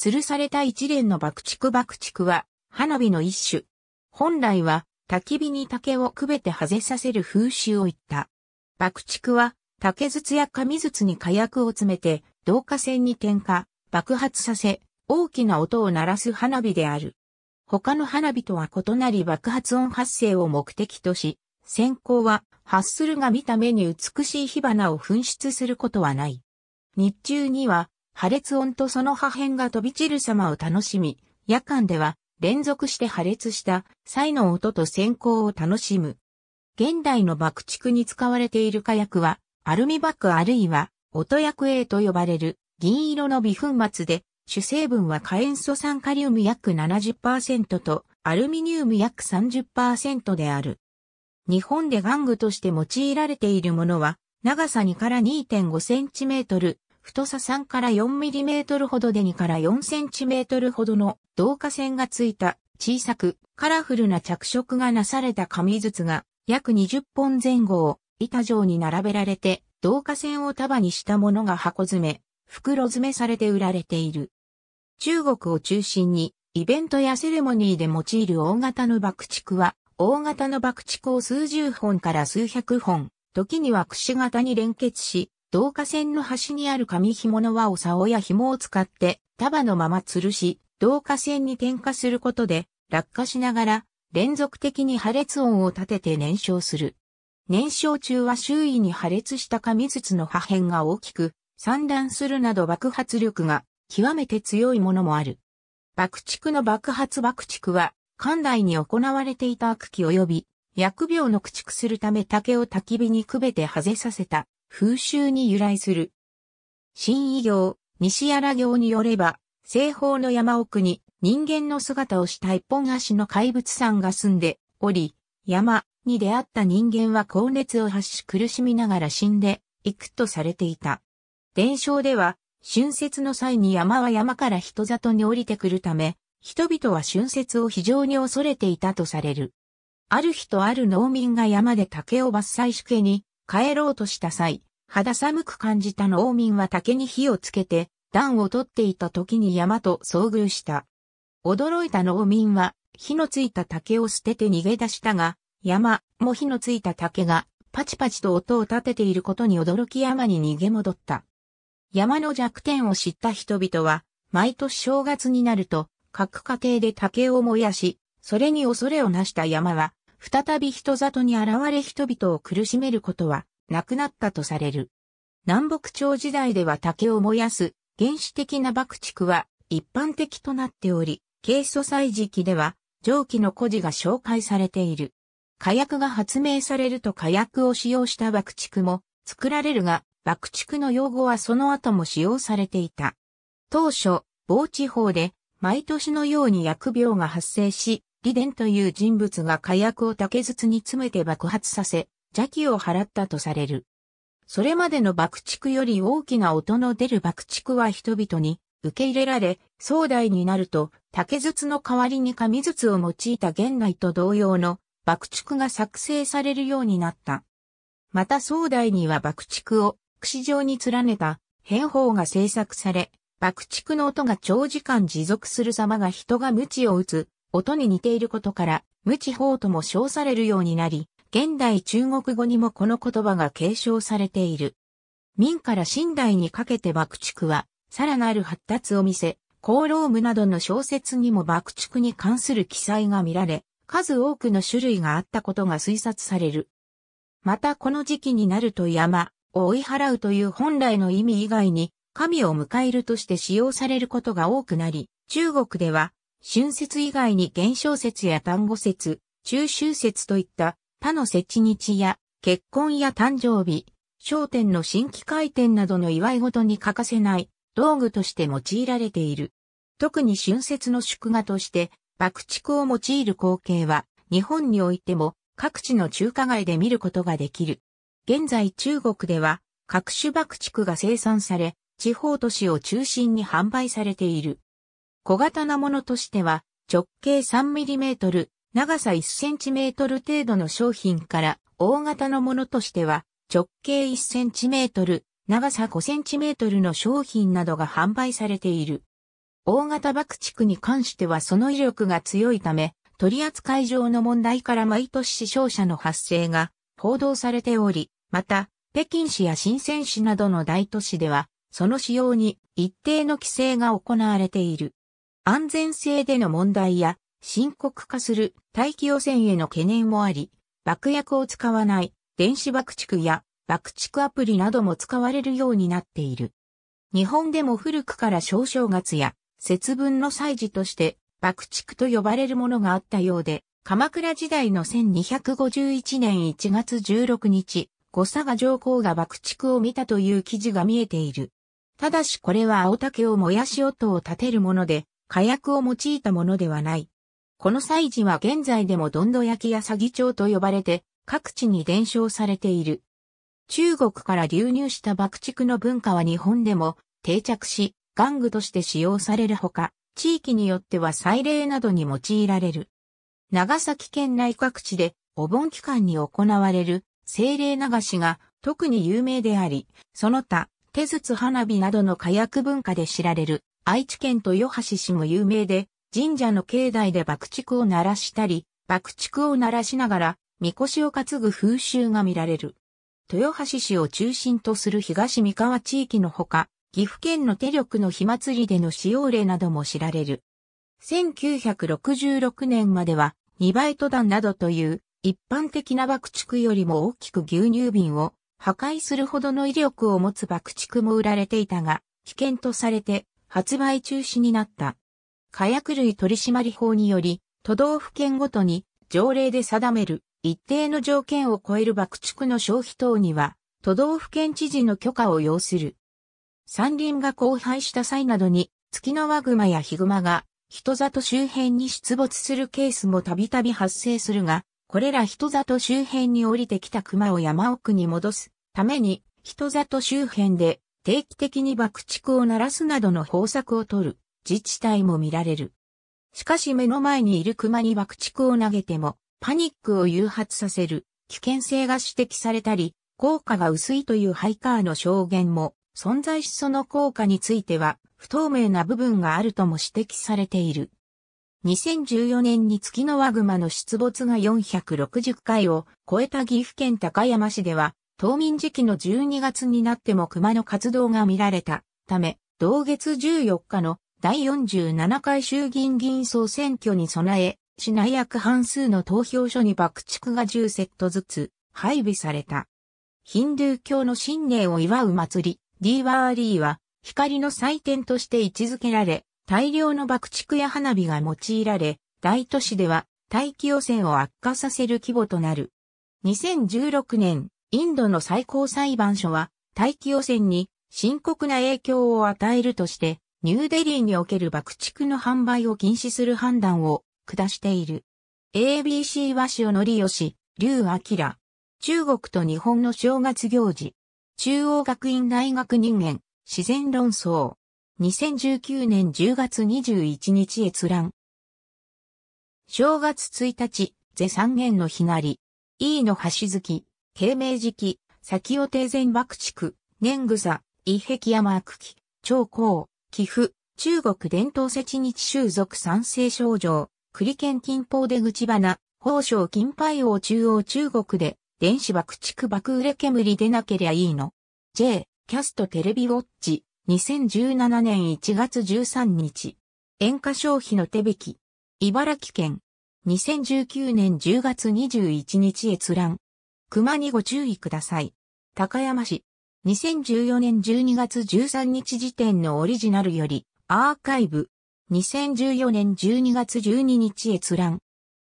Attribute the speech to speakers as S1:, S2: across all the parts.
S1: 吊るされた一連の爆竹爆竹は、花火の一種。本来は、焚き火に竹をくべて外せさせる風習を言った。爆竹は、竹筒や紙筒に火薬を詰めて、導火線に点火、爆発させ、大きな音を鳴らす花火である。他の花火とは異なり爆発音発生を目的とし、先行は発するが見た目に美しい火花を噴出することはない。日中には破裂音とその破片が飛び散る様を楽しみ、夜間では連続して破裂した際の音と閃光を楽しむ。現代の爆竹に使われている火薬は、アルミバックあるいは音薬 A と呼ばれる銀色の微粉末で、主成分は火塩素酸カリウム約70%とアルミニウム約30%である。日本で玩具として用いられているものは、長さ2から2.5センチメートル、太さ3から4ミリメートルほどで2から4センチメートルほどの導火線がついた小さくカラフルな着色がなされた紙筒が約20本前後を板状に並べられて導火線を束にしたものが箱詰め、袋詰めされて売られている。中国を中心にイベントやセレモニーで用いる大型の爆竹は大型の爆竹を数十本から数百本、時には櫛型に連結し、導火線の端にある紙紐の輪を竿や紐を使って束のまま吊るし、導火線に点火することで落下しながら連続的に破裂音を立てて燃焼する。燃焼中は周囲に破裂した紙筒の破片が大きく散乱するなど爆発力が極めて強いものもある。爆竹の爆発爆竹は、館内に行われていた悪鬼及び、薬病の駆逐するため竹を焚き火にくべて外せさせた風習に由来する。新異行、西原行によれば、西方の山奥に人間の姿をした一本足の怪物さんが住んでおり、山に出会った人間は高熱を発し苦しみながら死んでいくとされていた。伝承では、春節の際に山は山から人里に降りてくるため、人々は春節を非常に恐れていたとされる。ある日とある農民が山で竹を伐採しけに帰ろうとした際、肌寒く感じた農民は竹に火をつけて、暖をとっていた時に山と遭遇した。驚いた農民は、火のついた竹を捨てて逃げ出したが、山も火のついた竹が、パチパチと音を立てていることに驚き山に逃げ戻った。山の弱点を知った人々は、毎年正月になると、各家庭で竹を燃やし、それに恐れをなした山は、再び人里に現れ人々を苦しめることはなくなったとされる。南北朝時代では竹を燃やす原始的な爆竹は一般的となっており、軽素祭時期では蒸気の古事が紹介されている。火薬が発明されると火薬を使用した爆竹も作られるが、爆竹の用語はその後も使用されていた。当初、某地方で毎年のように薬病が発生し、義伝という人物が火薬を竹筒に詰めて爆発させ、邪気を払ったとされる。それまでの爆竹より大きな音の出る爆竹は人々に受け入れられ、壮大になると竹筒の代わりに紙筒を用いた現代と同様の爆竹が作成されるようになった。また壮大には爆竹を串状に連ねた変法が制作され、爆竹の音が長時間持続する様が人が無知を打つ音に似ていることから、無知法とも称されるようになり、現代中国語にもこの言葉が継承されている。明から新代にかけて爆竹は、さらなる発達を見せ、功労務などの小説にも爆竹に関する記載が見られ、数多くの種類があったことが推察される。またこの時期になると山を追い払うという本来の意味以外に、神を迎えるとして使用されることが多くなり、中国では春節以外に現象節や単語節、中秋節といった他の節日や結婚や誕生日、商店の新規開店などの祝い事に欠かせない道具として用いられている。特に春節の祝賀として爆竹を用いる光景は日本においても各地の中華街で見ることができる。現在中国では各種爆竹が生産され地方都市を中心に販売されている。小型なものとしては、直径 3mm、長さ 1cm 程度の商品から、大型のものとしては、直径 1cm、長さ 5cm の商品などが販売されている。大型爆竹に関してはその威力が強いため、取扱上の問題から毎年死傷者の発生が報道されており、また、北京市や深セ市などの大都市では、その使用に一定の規制が行われている。安全性での問題や深刻化する大気汚染への懸念もあり、爆薬を使わない電子爆竹や爆竹アプリなども使われるようになっている。日本でも古くから小正月や節分の祭事として爆竹と呼ばれるものがあったようで、鎌倉時代の1251年1月16日、五佐賀上皇が爆竹を見たという記事が見えている。ただしこれは青竹を燃やし音を立てるもので、火薬を用いたものではない。この祭事は現在でもどんど焼きや詐欺帳と呼ばれて各地に伝承されている。中国から流入した爆竹の文化は日本でも定着し、玩具として使用されるほか、地域によっては祭礼などに用いられる。長崎県内各地でお盆期間に行われる精霊流しが特に有名であり、その他、手筒花火などの火薬文化で知られる愛知県豊橋市も有名で、神社の境内で爆竹を鳴らしたり、爆竹を鳴らしながら、みこしを担ぐ風習が見られる。豊橋市を中心とする東三河地域のほか、岐阜県の手力の火祭りでの使用例なども知られる。1966年までは、2バイト弾などという一般的な爆竹よりも大きく牛乳瓶を破壊するほどの威力を持つ爆竹も売られていたが、危険とされて発売中止になった。火薬類取締法により、都道府県ごとに条例で定める一定の条件を超える爆竹の消費等には、都道府県知事の許可を要する。山林が荒廃した際などに、月のワグマやヒグマが人里周辺に出没するケースもたびたび発生するが、これら人里周辺に降りてきた熊を山奥に戻すために、人里周辺で定期的に爆竹を鳴らすなどの方策を取る自治体も見られる。しかし目の前にいる熊に爆竹を投げてもパニックを誘発させる危険性が指摘されたり、効果が薄いというハイカーの証言も存在しその効果については不透明な部分があるとも指摘されている。2014年に月のワグマの出没が460回を超えた岐阜県高山市では冬眠時期の12月になっても熊の活動が見られたため、同月14日の第47回衆議院議員総選挙に備え、市内約半数の投票所に爆竹が10セットずつ配備された。ヒンドゥー教の新年を祝う祭り、ディーワーリーは光の祭典として位置づけられ、大量の爆竹や花火が用いられ、大都市では大気汚染を悪化させる規模となる。2016年、インドの最高裁判所は大気汚染に深刻な影響を与えるとして、ニューデリーにおける爆竹の販売を禁止する判断を下している。ABC 和塩のりよし、竜明。中国と日本の正月行事。中央学院大学人間、自然論争。2019年10月21日閲覧。正月1日、ゼ三元のひなり。E の橋月。平明時期、先を定前爆竹、年草、伊壁山悪鬼、長江、寄付、中国伝統節日習俗三世症状、栗県近方出口花、宝生金牌王中央中国で、電子爆竹爆売れ煙出なけりゃいいの。J、キャストテレビウォッチ、2017年1月13日。塩化消費の手引き。茨城県。2019年10月21日閲覧。熊にご注意ください。高山市。2014年12月13日時点のオリジナルより、アーカイブ。2014年12月12日閲覧。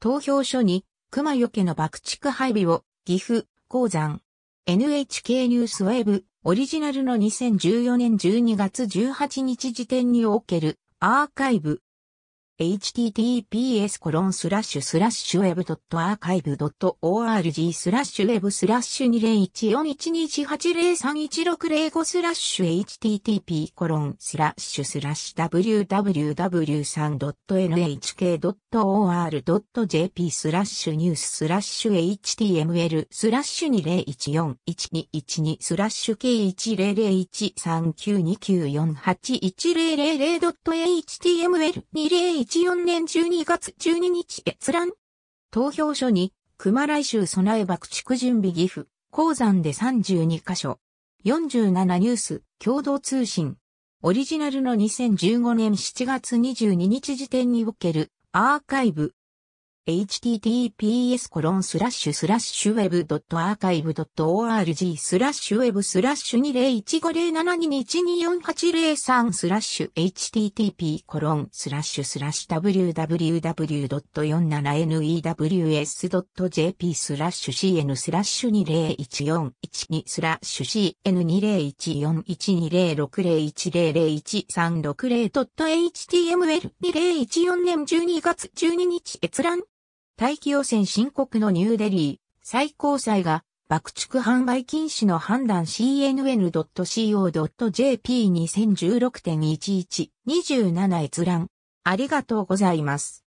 S1: 投票所に、熊よけの爆竹配備を、岐阜、鉱山。NHK ニュースウェブ、オリジナルの2014年12月18日時点における、アーカイブ。https コロンスラッシュスラッシュ web.archive.org スラッシュ web スラッシュ20141218031605スラッシュ http コロンスラッシュスラッシュ www3.nhk.or.jp スラッシュニューススラッシュ html スラッシュ20141212スラッシュ k10013929481000.html2014 2014年12月12日閲覧。投票所に、熊来州備え爆竹準備岐阜、鉱山で32カ所。47ニュース、共同通信。オリジナルの2015年7月22日時点におけるアーカイブ、https コロンスラッシュスラッシュウェブドットアーカイブドット org スラッシュウェブスラッシュ201507212480スラッシュ http コロンスラッシュスラッシュ www.47news.jp スラッシュ cn スラッシュ20141スラッシュ cn2014120601001360.html2014 年12月12日閲覧大気汚染申告のニューデリー、最高裁が、爆竹販売禁止の判断 cnn.co.jp2016.1127 閲覧。ありがとうございます。